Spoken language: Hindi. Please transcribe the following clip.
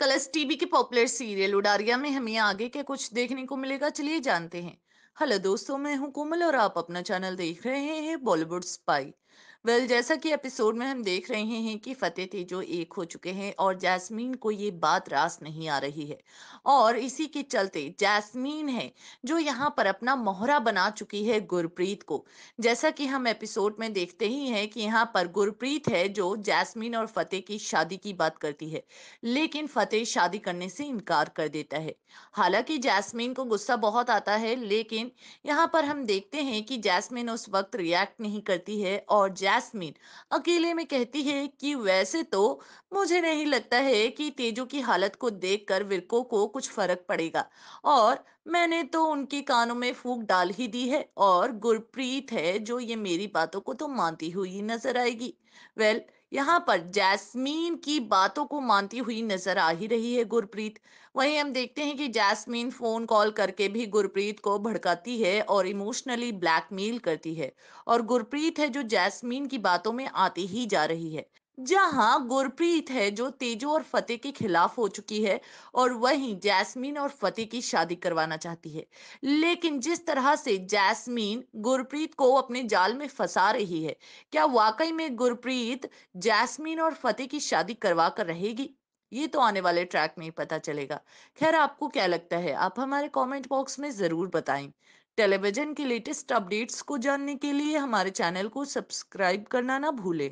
कलर्स टीवी के पॉपुलर सीरियल उडारिया में हमें आगे क्या कुछ देखने को मिलेगा चलिए जानते हैं हेलो दोस्तों मैं हूं कोमल और आप अपना चैनल देख रहे हैं बॉलीवुड स्पाई वेल well, जैसा कि एपिसोड में हम देख रहे हैं कि फतेह तेजो एक हो चुके हैं और जैस्मीन को ये बात रास नहीं आ रही है और इसी के चलते जैस्मीन है जो यहाँ पर अपना मोहरा बना चुकी है गुरप्रीत को जैसा कि हम एपिसोड में देखते ही हैं कि यहाँ पर गुरप्रीत है जो जैस्मीन और फतेह की शादी की बात करती है लेकिन फतेह शादी करने से इनकार कर देता है हालांकि जैस्मीन को गुस्सा बहुत आता है लेकिन यहाँ पर हम देखते हैं कि जैस्मीन उस वक्त रिएक्ट नहीं करती है और यास्मीन अकेले में कहती है कि वैसे तो मुझे नहीं लगता है कि तेजू की हालत को देखकर विरको को कुछ फर्क पड़ेगा और मैंने तो उनके कानों में फूक डाल ही दी है और गुरप्रीत है जो ये मेरी बातों को तो मानती हुई नजर आएगी वेल यहाँ पर जैस्मीन की बातों को मानती हुई नजर आ ही रही है गुरप्रीत वहीं हम देखते हैं कि जैस्मीन फोन कॉल करके भी गुरप्रीत को भड़काती है और इमोशनली ब्लैकमेल करती है और गुरप्रीत है जो जैस्मीन की बातों में आती ही जा रही है जहां गुरप्रीत है जो तेजो और फतेह के खिलाफ हो चुकी है और वहीं जैस्मीन और फतेह की शादी करवाना चाहती है लेकिन जिस तरह से जैस्मीन गुरप्रीत को अपने जाल में फंसा रही है क्या वाकई में गुरप्रीत जैस्मीन और फतेह की शादी करवा कर रहेगी ये तो आने वाले ट्रैक में ही पता चलेगा खैर आपको क्या लगता है आप हमारे कमेंट बॉक्स में जरूर बताएं टेलीविजन के लेटेस्ट अपडेट्स को जानने के लिए हमारे चैनल को सब्सक्राइब करना ना भूलें